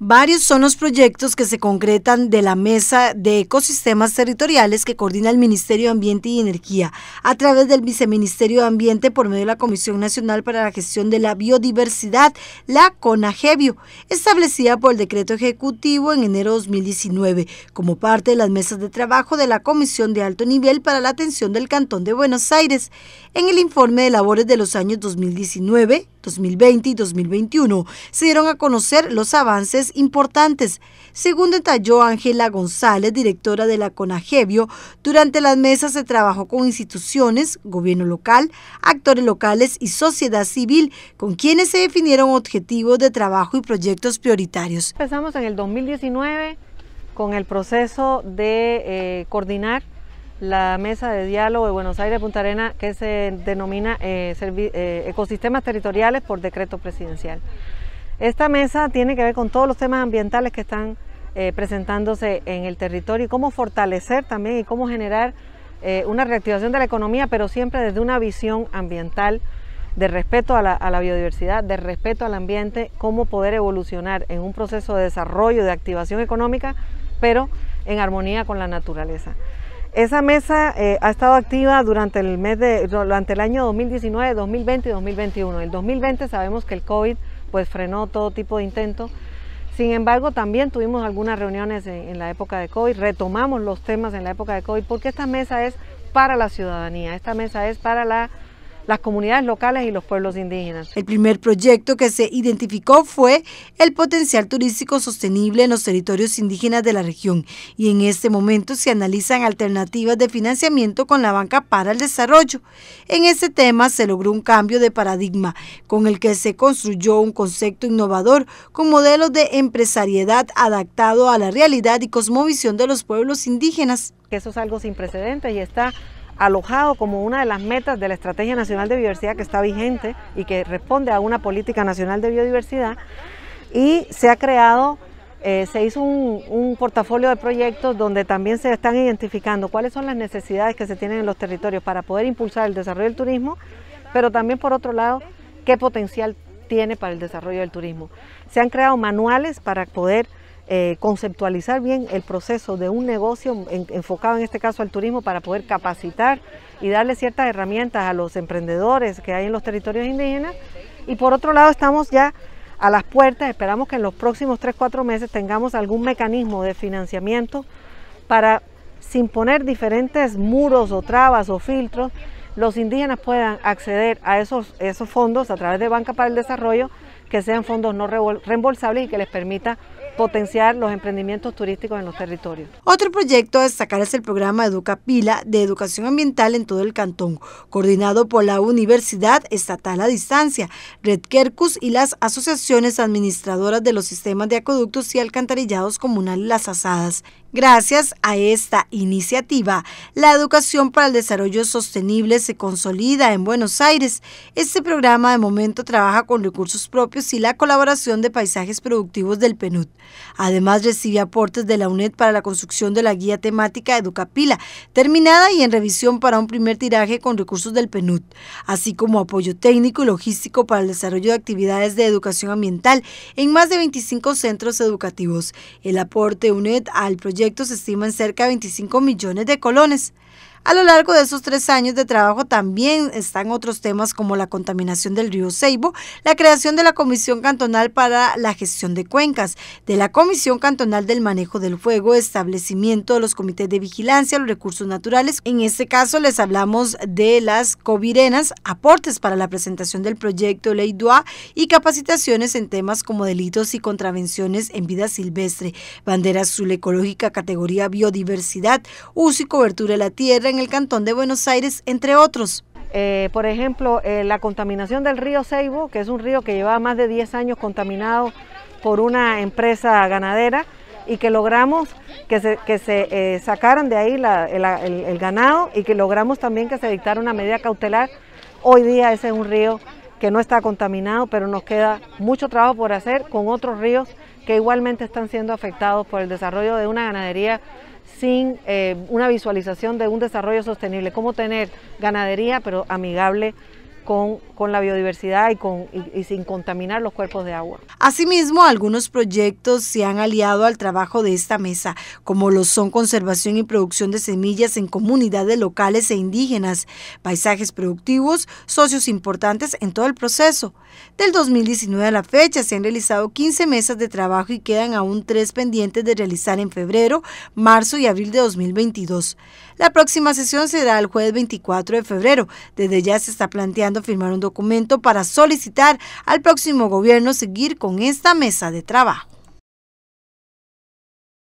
Varios son los proyectos que se concretan de la Mesa de Ecosistemas Territoriales que coordina el Ministerio de Ambiente y Energía a través del Viceministerio de Ambiente por medio de la Comisión Nacional para la Gestión de la Biodiversidad, la CONAGEBIO, establecida por el decreto ejecutivo en enero de 2019 como parte de las mesas de trabajo de la Comisión de Alto Nivel para la Atención del Cantón de Buenos Aires. En el informe de labores de los años 2019, 2020 y 2021 se dieron a conocer los avances importantes, según detalló Ángela González, directora de la CONAGEBIO. Durante las mesas se trabajó con instituciones, gobierno local, actores locales y sociedad civil, con quienes se definieron objetivos de trabajo y proyectos prioritarios. Empezamos en el 2019 con el proceso de eh, coordinar la mesa de diálogo de Buenos Aires-Punta Arena que se denomina eh, eh, Ecosistemas Territoriales por Decreto Presidencial. Esta mesa tiene que ver con todos los temas ambientales que están eh, presentándose en el territorio y cómo fortalecer también y cómo generar una reactivación de la economía, pero siempre desde una visión ambiental de respeto a la, a la, biodiversidad, de respeto al ambiente, cómo poder evolucionar en un proceso de desarrollo, de activación económica, pero en armonía con la naturaleza. Esa mesa eh, ha estado activa durante el, mes de, durante el año 2019, 2020 y 2021. El 2020 sabemos que el COVID pues, frenó todo tipo de intento Sin embargo, también tuvimos algunas reuniones en, en la época de COVID, retomamos los temas en la época de COVID, porque esta mesa es para la ciudadanía, esta mesa es para la las comunidades locales y los pueblos indígenas. El primer proyecto que se identificó fue el potencial turístico sostenible en los territorios indígenas de la región y en este momento se analizan alternativas de financiamiento con la banca para el desarrollo. En este tema se logró un cambio de paradigma con el que se construyó un concepto innovador con modelos de empresariedad adaptado a la realidad y cosmovisión de los pueblos indígenas. Eso es algo sin precedentes y está alojado como una de las metas de la Estrategia Nacional de Biodiversidad que está vigente y que responde a una política nacional de biodiversidad. Y se ha creado, eh, se hizo un portafolio de proyectos donde también se están identificando cuáles son las necesidades que se tienen en los territorios para poder impulsar el desarrollo del turismo, pero también por otro lado, qué potencial tiene para el desarrollo del turismo. Se han creado manuales para poder eh, conceptualizar bien el proceso de un negocio enfocado en este caso al turismo para poder capacitar y darle ciertas herramientas a los emprendedores que hay en los territorios indígenas. Y por otro lado estamos ya a las puertas, esperamos que en los próximos 3-4 meses tengamos algún mecanismo de financiamiento para, sin poner diferentes muros o trabas o filtros, los indígenas puedan acceder a esos, esos fondos a través de Banca para el Desarrollo, que sean fondos no reembolsables y que les permita potenciar los emprendimientos turísticos en los territorios. Otro proyecto a destacar es el programa Educa Pila de Educación Ambiental en todo el cantón, coordinado por la Universidad Estatal a Distancia, Red Kerkus y las asociaciones administradoras de los sistemas de acueductos y alcantarillados comunales Las Asadas, Gracias a esta iniciativa, la educación para el desarrollo sostenible se consolida en Buenos Aires. Este programa de momento trabaja con recursos propios y la colaboración de paisajes productivos del PNUD. Además, recibe aportes de la UNED para la construcción de la guía temática Educapila, terminada y en revisión para un primer tiraje con recursos del PNUD, así como apoyo técnico y logístico para el desarrollo de actividades de educación ambiental en más de 25 centros educativos. El aporte UNED al proyecto proyecto se estima en cerca de 25 millones de colones. A lo largo de esos tres años de trabajo también están otros temas como la contaminación del río Ceibo, la creación de la Comisión Cantonal para la Gestión de Cuencas, de la Comisión Cantonal del Manejo del Fuego, establecimiento de los comités de vigilancia, los recursos naturales. En este caso les hablamos de las covirenas, aportes para la presentación del proyecto Ley DUA y capacitaciones en temas como delitos y contravenciones en vida silvestre, bandera azul ecológica, categoría biodiversidad, uso y cobertura de la tierra, en el Cantón de Buenos Aires, entre otros. Eh, por ejemplo, eh, la contaminación del río Ceibo, que es un río que llevaba más de 10 años contaminado por una empresa ganadera y que logramos que se, que eh, sacaran de ahí el, ganado y que logramos también que se dictara una medida cautelar. Hoy día ese es un río que no está contaminado, pero nos queda mucho trabajo por hacer con otros ríos que igualmente están siendo afectados por el desarrollo de una ganadería sin eh, una visualización de un desarrollo sostenible, cómo tener ganadería pero amigable con, la biodiversidad y, con, sin contaminar los cuerpos de agua. Asimismo, algunos proyectos se han aliado al trabajo de esta mesa, como lo son conservación y producción de semillas en comunidades locales e indígenas, paisajes productivos, socios importantes en todo el proceso. Del 2019 a la fecha se han realizado 15 mesas de trabajo y quedan aún tres pendientes de realizar en febrero, marzo y abril de 2022. La próxima sesión será el jueves 24 de febrero. Desde ya se está planteando firmar un documento para solicitar al próximo gobierno seguir con esta mesa de trabajo.